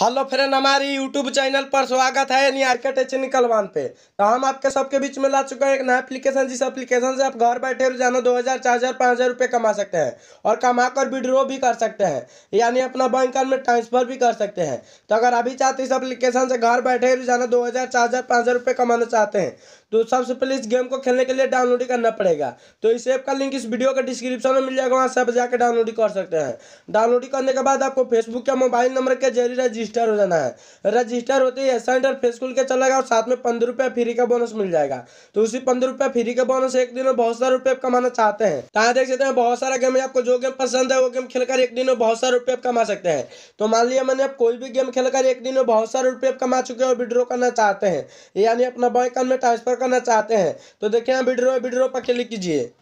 hello friend हमारी YouTube channel पर स्वागत है यानी के टेक्निकल वन पे तो हम आपके सबके बीच में ला चुके हैं एक नया एप्लीकेशन जिस एप्लीकेशन से आप घर बैठे रोजाना दो हज़ार चार हज़ार पाँच हज़ार रुपये कमा सकते हैं और कमा कर विड्रो भी कर सकते हैं यानी अपना बैंक अकाउंट में ट्रांसफर भी कर सकते हैं तो अगर अभी चाहते इस एप्लीकेशन से घर बैठे रोजाना दो हज़ार चार हज़ार पाँच हज़ार रुपये कमाना चाहते हैं तो सबसे पहले इस गेम को खेलने के लिए डाउनलोड करना पड़ेगा तो इस ऐप का लिंक इस वीडियो का डिस्क्रिप्शन में मिल जाएगा वहाँ से आप जाकर डाउनलोड कर सकते हैं डाउनलोड करने के बाद आपको फेसबुक या मोबाइल नंबर के जरिए रजिस्टर हो जाना है रजिस्टर होते ही सेंटर फेसकुल के चलेगा और साथ में पंद्रह रुपया फ्री का बोनस मिल जाएगा तो उसी पंद्रह रुपया फ्री का बोनस एक दिन में बहुत सारे रुपये कमाना चाहते हैं तो देख सकते हैं बहुत सारा गेम है आपको जो गेम पसंद है वो गेम खेलकर एक दिन में बहुत सारे रुपये कमा सकते हैं तो मान लिया मैंने आप कोई भी गेम खेलकर एक दिन में बहुत सारे रुपये कमा चुके हैं और विड्रॉ करना चाहते हैं यानी अपना बैंक अकाउंट में ट्रांसफर करना चाहते हैं तो देखिए यहाँ विड्रो विड्रो पर क्लिक कीजिए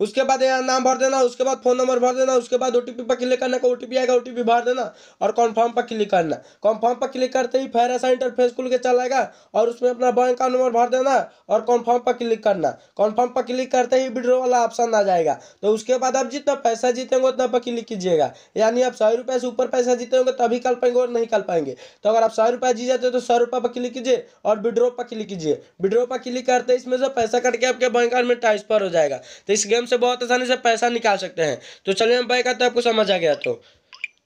उसके बाद यहाँ नाम भर देना उसके बाद फोन नंबर भर देना उसके बाद ओटीपी पर क्लिक करना का ओटीपी आएगा ओटीपी भर देना और कॉन्फर्म पर क्लिक करना कॉन्फर्म पर क्लिक करते ही फिर ऐसा इंटरफेस खुल के चलाएगा और उसमें अपना बैंक का नंबर भर देना और कॉन्फर्म पर क्लिक करना कॉन्फर्म पर क्लिक करते ही विड्रो वाला ऑप्शन आ जाएगा तो उसके बाद आप जितना पैसा जीतेंगे उतना पर क्लिक कीजिएगा यानी आप सौ से ऊपर पैसा जीतेंगे तभी कर पाएंगे और नहीं कर पाएंगे तो अगर आप सौ रुपये जी जाते हो तो सौ रुपये पर क्लिक कीजिए और विड्रो पर क्लिक कीजिए विड्रो पर क्लिक करते इसमें से पैसा कट के आपके बैंक में ट्रांसफर हो जाएगा तो इस गेम से बहुत आसानी से पैसा निकाल सकते हैं तो चलिए मैं बाइक आता आपको समझ आ गया तो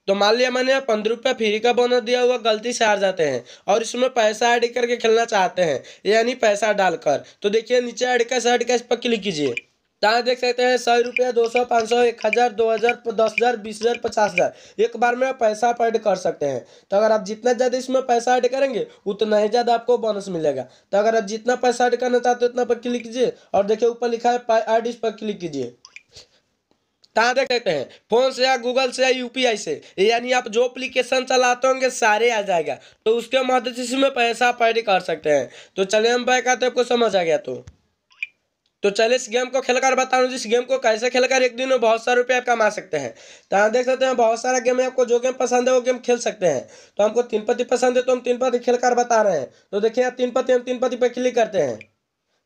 तो मान लिया मैंने पंद्रह रुपया फ्री का बोनस दिया हुआ गलती से हार जाते हैं और इसमें पैसा ऐड करके खेलना चाहते हैं यानी पैसा डालकर तो देखिए नीचे ऐड का ऐड का इस पर क्लिक कीजिए यहाँ देख सकते हैं सौ रुपया दो सौ पाँच सौ एक हज़ार दो हज़ार दस हज़ार बीस हज़ार पचास हज़ार एक बार में आप पैसा आप ऐड कर सकते हैं तो अगर आप जितना ज़्यादा इसमें पैसा ऐड करेंगे उतना ही ज़्यादा आपको बोनस मिलेगा तो अगर आप जितना पैसा ऐड करना चाहते हो उतना पर क्लिक कीजिए और देखिए ऊपर लिखा है ऐड इस पर क्लिक कीजिए कहाँ देख सकते हैं फोन से या गूगल से या यूपीआई से यानी आप जो अप्लीकेशन चलाते होंगे सारे आ जाएगा तो उसके मदद से इसमें पैसा आप कर सकते हैं तो चलिए हम बैक आते आपको समझ आ गया तो तो चलिए इस गेम को खेलकर बता रहा जिस गेम को कैसे खेलकर एक दिन में बहुत सारे रुपये आप कमा सकते हैं तो यहाँ देख सकते हैं बहुत सारा गेम है आपको जो गेम पसंद है वो गेम खेल सकते हैं तो हमको तीन पति पसंद है तो हम तीन पति खेलकर बता रहे हैं तो देखिए तीन पति हम तीन पति पर क्लिक करते हैं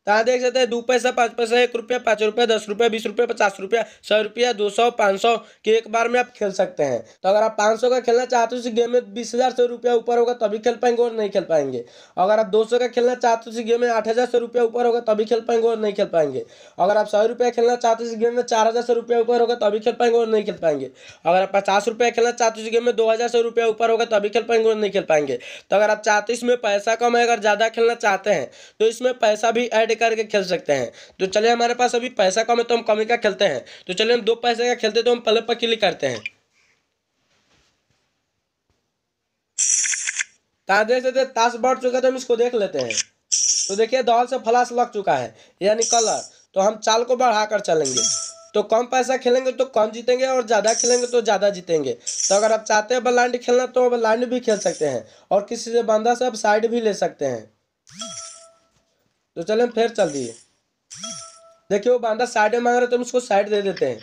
कहाँ देख सकते हैं दो पैसा पाँच पैसा एक रुपया पाँच रुपया दस रुपया बीस रुपया पचास रुपया सौ रुपया दो सौ पाँच सौ के एक बार में आप खेल सकते हैं तो अगर आप पाँच सौ का खेलना चाहते हो इस गेम में बीस हज़ार सौ रुपया ऊपर होगा तभी खेल पाएंगे और नहीं खेल पाएंगे अगर आप दो सौ का खेलना चाहते हो इस गेम में आठ हज़ार सौ रुपया ऊपर होगा तभी खेल पाएंगे और नहीं खेल पाएंगे अगर आप सौ रुपया खेलना चाहते हो इस गेम में चार हज़ार सौ रुपया ऊपर होगा तभी खेल पाएंगे और नहीं खेल पाएंगे अगर आप पचास रुपया खेलना चाहते हो इस गेम में दो हज़ार सौ रुपया ऊपर होगा तभी खेल पाएंगे और नहीं खेल पाएंगे तो अगर आप चाहते हो इसमें पैसा कम है अगर ज़्यादा खेलना चाहते हैं तो इसमें पैसा भी ऐड करके खेल सकते हैं तो चलिए हमारे पास अभी पैसा कम है तो हम कमी का खेलते हैं तो चलिए हम दो पैसे का खेलते तो हम पहले पर क्लिक करते हैं तो ताश देख सकते ताश बढ़ चुका है तो हम इसको देख लेते हैं तो देखिए दौल से फ्लाश लग चुका है यानी कलर तो हम चाल को बढ़ाकर चलेंगे तो कम पैसा खेलेंगे तो कम जीतेंगे और ज़्यादा खेलेंगे तो ज़्यादा जीतेंगे तो अगर आप चाहते हैं बलांड खेलना तो बलांड भी खेल सकते हैं और किसी से बंदा से आप साइड भी ले सकते हैं तो चले हम फिर चल दिए देखिए वो बांधा साइड में मांग रहे तो हम उसको साइड दे देते हैं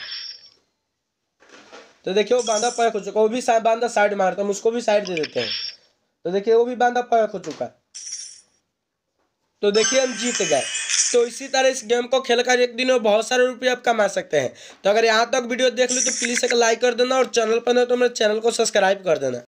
तो देखिए वो बांधा पैक हो चुका वो भी बांधा साइड मार तो हम उसको भी साइड दे देते हैं तो देखिए वो भी बांधा पैक हो चुका तो देखिए हम जीत गए तो इसी तरह इस गेम को खेलकर एक दिन में बहुत सारे रुपये आप कमा सकते हैं तो अगर यहाँ तक वीडियो देख लो तो प्लीज़ एक लाइक कर देना और चैनल पर नहीं तो मेरे चैनल को सब्सक्राइब कर देना